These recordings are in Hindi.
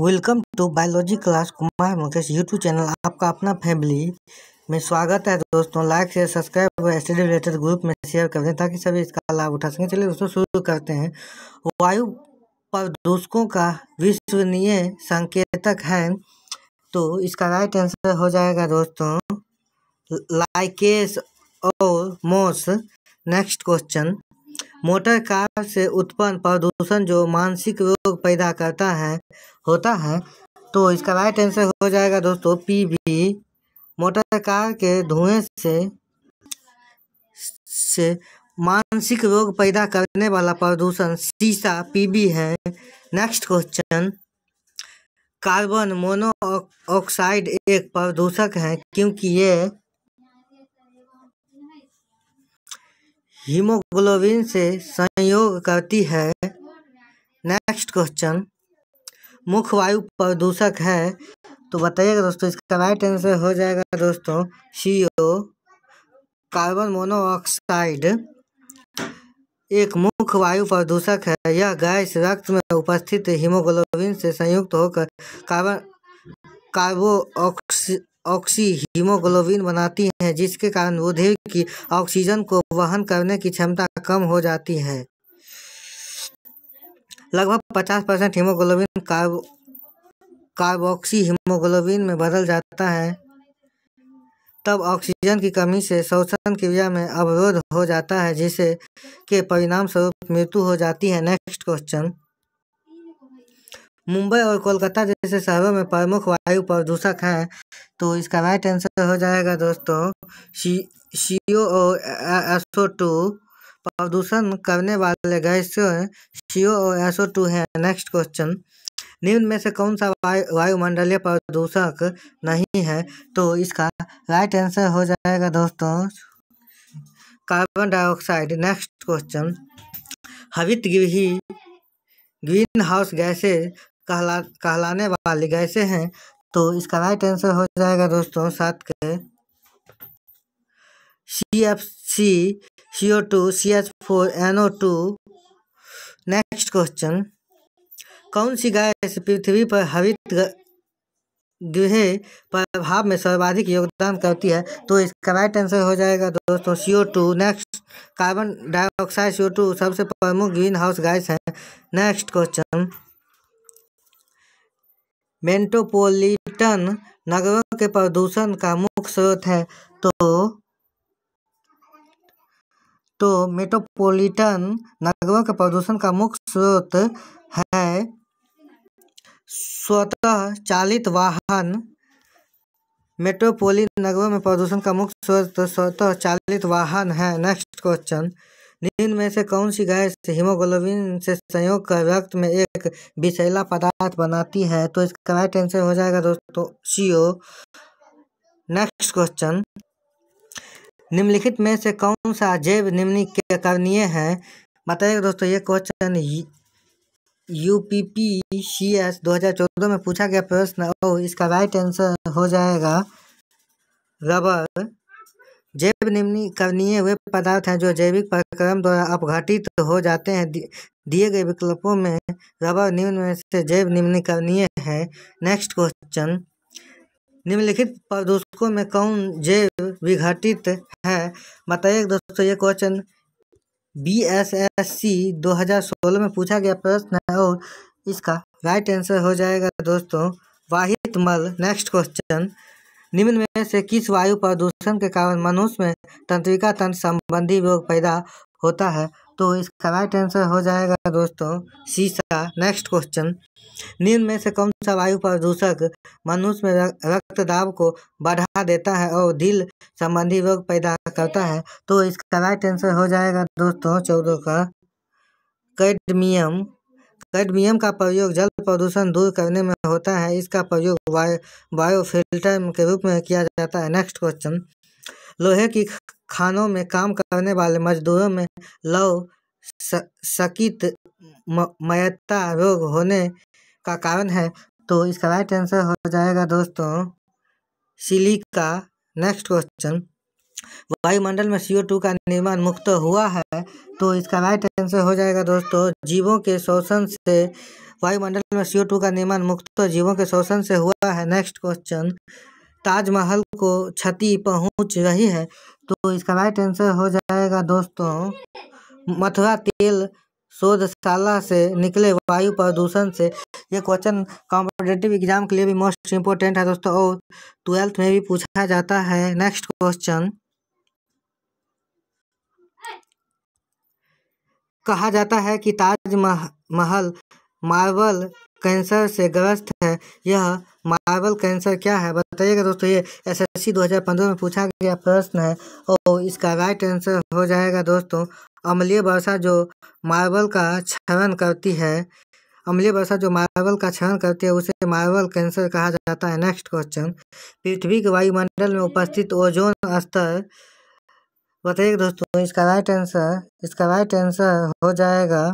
welcome to biology class Kumar Mukesh YouTube channel आपका अपना फैमिली में स्वागत है दोस्तों लाइक शेयर सब्सक्राइब और स्टडी रिलेटेड ग्रुप में शेयर कर दें ताकि सभी इसका लाभ उठा सकें चलिए दोस्तों शुरू करते हैं वायु प्रदूषकों का विश्वनीय संकेतक है तो इसका राइट आंसर हो जाएगा दोस्तों लाइकेस और मोस नेक्स्ट क्वेश्चन मोटर कार से उत्पन्न प्रदूषण जो मानसिक रोग पैदा करता है होता है तो इसका राइट आंसर हो जाएगा दोस्तों पी बी मोटर कार के धुएं से से मानसिक रोग पैदा करने वाला प्रदूषण सीसा पीबी है नेक्स्ट क्वेश्चन कार्बन मोनोऑक्साइड एक प्रदूषक है क्योंकि ये हीमोग्लोबिन से संयोग करती है नेक्स्ट क्वेश्चन मुख्य वायु प्रदूषक है तो बताइएगा दोस्तों इसका राइट आंसर हो जाएगा दोस्तों सी ओ कार्बन मोनोऑक्साइड एक मुख्य वायु प्रदूषक है यह गैस रक्त में उपस्थित हीमोग्लोबिन से संयुक्त होकर कार्बन कार्बो ऑक्सी हीमोग्लोबिन बनाती है जिसके कारण रुधिर की ऑक्सीजन को वहन करने की क्षमता कम हो जाती है लगभग पचास परसेंट हीमोग्लोबिन कार्बोक्सी हीमोग्लोबिन में बदल जाता है तब ऑक्सीजन की कमी से शोषण क्रिया में अवरोध हो जाता है जिसे के परिणाम स्वरूप मृत्यु हो जाती है नेक्स्ट क्वेश्चन मुंबई और कोलकाता जैसे शहरों में प्रमुख वायु प्रदूषक हैं तो इसका राइट आंसर हो जाएगा दोस्तों सी सी ओ एसओ टू प्रदूषण करने वाले गैसों C O S O two है नेक्स्ट क्वेश्चन निम्न में से कौन सा वायुमंडलीय प्रदूषक नहीं है तो इसका राइट आंसर हो जाएगा दोस्तों कार्बन डाइऑक्साइड नेक्स्ट क्वेश्चन हवित गृही ग्रीन हाउस गैसे कहला कहलाने वाली गैसे हैं तो इसका राइट आंसर हो जाएगा दोस्तों सात के C F C C O two C H four N O two next question कौन सी गैस पृथ्वी पर हरित गृह प्रभाव में सर्वाधिक योगदान करती है तो इसका राइट आंसर हो जाएगा दोस्तों C O two next carbon dioxide C O two सबसे प्रमुख ग्रीन हाउस गैस है नेक्स्ट क्वेश्चन मेट्रोपोलिटन नगरों के प्रदूषण का मुख्य स्रोत है तो तो मेट्रोपोलिटन नगरों के प्रदूषण का मुख्य स्रोत है स्वतः चालित वाहन मेट्रोपोलिटन नगरों में प्रदूषण का मुख्य स्रोत स्वतः चालित वाहन है नेक्स्ट क्वेश्चन निम्न में से कौन सी गैस हीमोग्लोबिन से संयोग कर रक्त में एक विषैला पदार्थ बनाती है तो इसका राइट आंसर हो जाएगा दोस्तों सीओ नेक्स्ट क्वेश्चन निम्नलिखित में से कौन सा अजैव निम्नकरणीय है बताइए दोस्तों ये question U P P C S दो हज़ार चौदह में पूछा गया प्रश्न और इसका राइट आंसर हो जाएगा रबर जैव निम्नीकरणीय वे पदार्थ हैं जो जैविक प्रक्रम द्वारा अपघटित हो जाते हैं दिए गए विकल्पों में रबर निम्न में से जैव निम्नीकरणीय है नेक्स्ट क्वेश्चन निम्नलिखित प्रदूषकों में कौन जैव विघटित है बताइए दोस्तों ये question B S S C दो हजार सोलह में पूछा गया प्रश्न है और इसका राइट आंसर हो जाएगा दोस्तों वाहित मल नेक्स्ट क्वेश्चन निम्न में से किस वायु प्रदूषण के कारण मनुष्य में तंत्रिका तंत्र संबंधी रोग पैदा होता है तो इसका राइट आंसर हो जाएगा दोस्तों शीशा नेक्स्ट क्वेश्चन नींद में से कौन सा वायु प्रदूषक मनुष्य में रक्त दाब को बढ़ा देता है और दिल संबंधी रोग पैदा करता है तो इसका राइट आंसर हो जाएगा दोस्तों चौदह का कैडमियम कैडमियम का प्रयोग जल प्रदूषण दूर करने में होता है इसका प्रयोग बायो बायोफिल्टर के रूप में किया जाता है नेक्स्ट क्वेश्चन लोहे की खानों में काम करने वाले मजदूरों में लव सकित मयता रोग होने का कारण है तो इसका राइट आंसर हो जाएगा दोस्तों का नेक्स्ट क्वेश्चन वायुमंडल में सीओ टू का निर्माण मुक्त हुआ है तो इसका राइट आंसर हो जाएगा दोस्तों जीवों के शोषण से वायुमंडल में सीओ टू का निर्माण मुक्त जीवों के शोषण से हुआ है नेक्स्ट क्वेश्चन ताजमहल को क्षति पहुंच रही है तो इसका राइट आंसर हो जाएगा दोस्तों मथुरा तेल शोधशाला से निकले वायु प्रदूषण से ये क्वेश्चन कॉम्पिटेटिव एग्जाम के लिए भी मोस्ट इम्पोर्टेंट है दोस्तों और ट्वेल्थ में भी पूछा जाता है नेक्स्ट क्वेश्चन कहा जाता है कि ताजमहल मार्बल कैंसर से ग्रस्त है यह मार्बल कैंसर क्या है बताइएगा दोस्तों ये एसएससी 2015 में पूछा गया प्रश्न है और इसका राइट आंसर हो जाएगा दोस्तों अम्लीय वर्षा जो मार्बल का क्षरण करती है अम्लीय वर्षा जो मार्बल का क्षरण करती है उसे मार्बल कैंसर कहा जाता है नेक्स्ट क्वेश्चन पृथ्वी के वायुमंडल में उपस्थित ओजोन स्तर बताइए दोस्तों इसका राइट आंसर इसका राइट आंसर हो जाएगा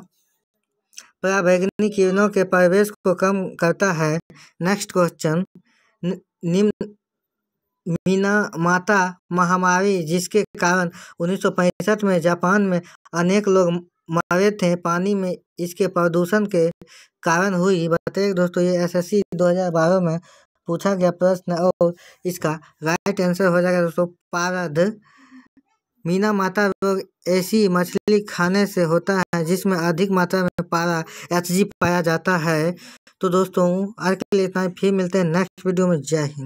पराबैंगनी किरणों के प्रवेश को कम करता है नेक्स्ट क्वेश्चन निम्न माता महामारी जिसके कारण उन्नीस में जापान में अनेक लोग मारे थे पानी में इसके प्रदूषण के कारण हुई बताइए दोस्तों ये एसएससी 2012 में पूछा गया प्रश्न और इसका राइट आंसर हो जाएगा दोस्तों पारद मीना माता रोग ऐसी मछली खाने से होता है जिसमें अधिक मात्रा में पारा एच जी पाया जाता है तो दोस्तों आज के लिए इतना ही फिर मिलते हैं नेक्स्ट वीडियो में जय हिंद